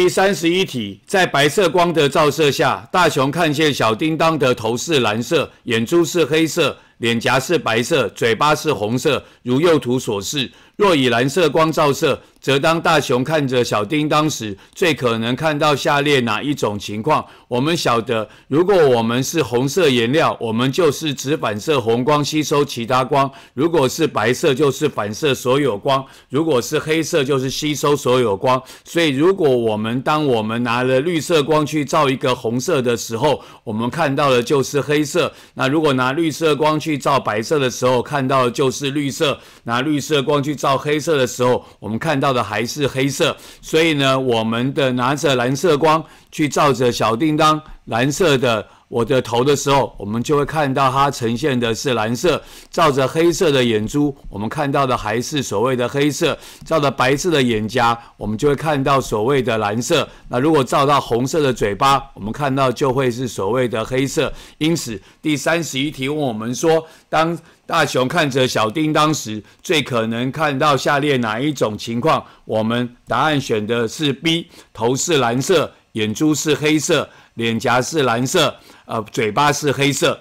第三十一题，在白色光的照射下，大雄看见小叮当的头是蓝色，眼珠是黑色。脸颊是白色，嘴巴是红色，如右图所示。若以蓝色光照射，则当大熊看着小叮当时，最可能看到下列哪一种情况？我们晓得，如果我们是红色颜料，我们就是只反射红光，吸收其他光；如果是白色，就是反射所有光；如果是黑色，就是吸收所有光。所以，如果我们当我们拿了绿色光去照一个红色的时候，我们看到的就是黑色。那如果拿绿色光去去照白色的时候，看到的就是绿色；拿绿色光去照黑色的时候，我们看到的还是黑色。所以呢，我们的拿着蓝色光去照着小叮当蓝色的。我的头的时候，我们就会看到它呈现的是蓝色；照着黑色的眼珠，我们看到的还是所谓的黑色；照着白色的眼颊，我们就会看到所谓的蓝色。那如果照到红色的嘴巴，我们看到就会是所谓的黑色。因此，第三十一题问我们说，当大熊看着小叮当时，最可能看到下列哪一种情况？我们答案选的是 B，头是蓝色。眼珠是黑色，脸颊是蓝色，呃，嘴巴是黑色。